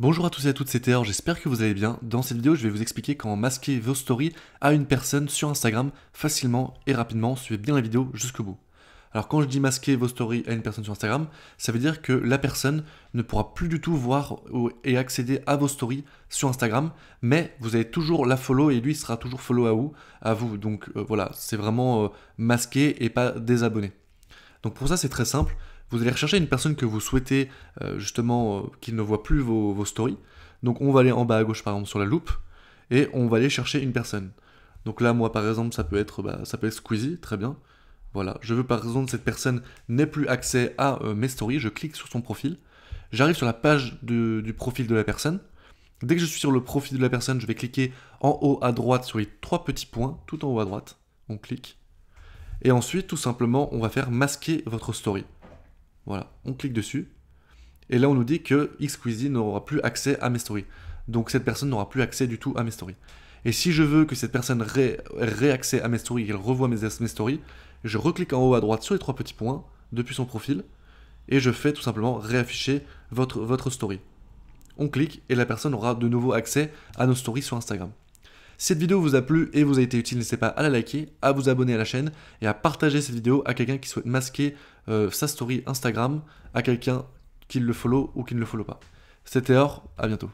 Bonjour à tous et à toutes, c'est Théor, j'espère que vous allez bien. Dans cette vidéo, je vais vous expliquer comment masquer vos stories à une personne sur Instagram facilement et rapidement. Suivez bien la vidéo jusqu'au bout. Alors quand je dis masquer vos stories à une personne sur Instagram, ça veut dire que la personne ne pourra plus du tout voir et accéder à vos stories sur Instagram, mais vous avez toujours la follow et lui sera toujours follow à vous. À vous. Donc euh, voilà, c'est vraiment euh, masquer et pas désabonner. Donc pour ça, c'est très simple. Vous allez rechercher une personne que vous souhaitez euh, justement euh, qu'il ne voit plus vos, stories. Donc on va aller en bas à gauche par exemple sur la loupe et on va aller chercher une personne. Donc là, moi par exemple, ça peut être, bah, ça peut Squeezie, très bien. Voilà, je veux par exemple que cette personne n'ait plus accès à euh, mes stories. Je clique sur son profil. J'arrive sur la page du profil de la personne. Dès que je suis sur le profil de la personne, je vais cliquer en haut à droite sur les trois petits points, tout en haut à droite. On clique. Et ensuite, tout simplement, on va faire masquer votre story. Voilà, on clique dessus. Et là, on nous dit que Cuisine n'aura plus accès à mes stories. Donc cette personne n'aura plus accès du tout à mes stories. Et si je veux que cette personne réaccède à mes stories, qu'elle revoie mes, stories, je reclique en haut à droite sur les trois petits points depuis son profil et je fais tout simplement réafficher votre, votre story. On clique et la personne aura de nouveau accès à nos stories sur Instagram. Si cette vidéo vous a plu et vous a été utile, n'hésitez pas à la liker, à vous abonner à la chaîne et à partager cette vidéo à quelqu'un qui souhaite masquer euh, sa story Instagram à quelqu'un qui le follow ou qui ne le follow pas. C'était Or, à bientôt.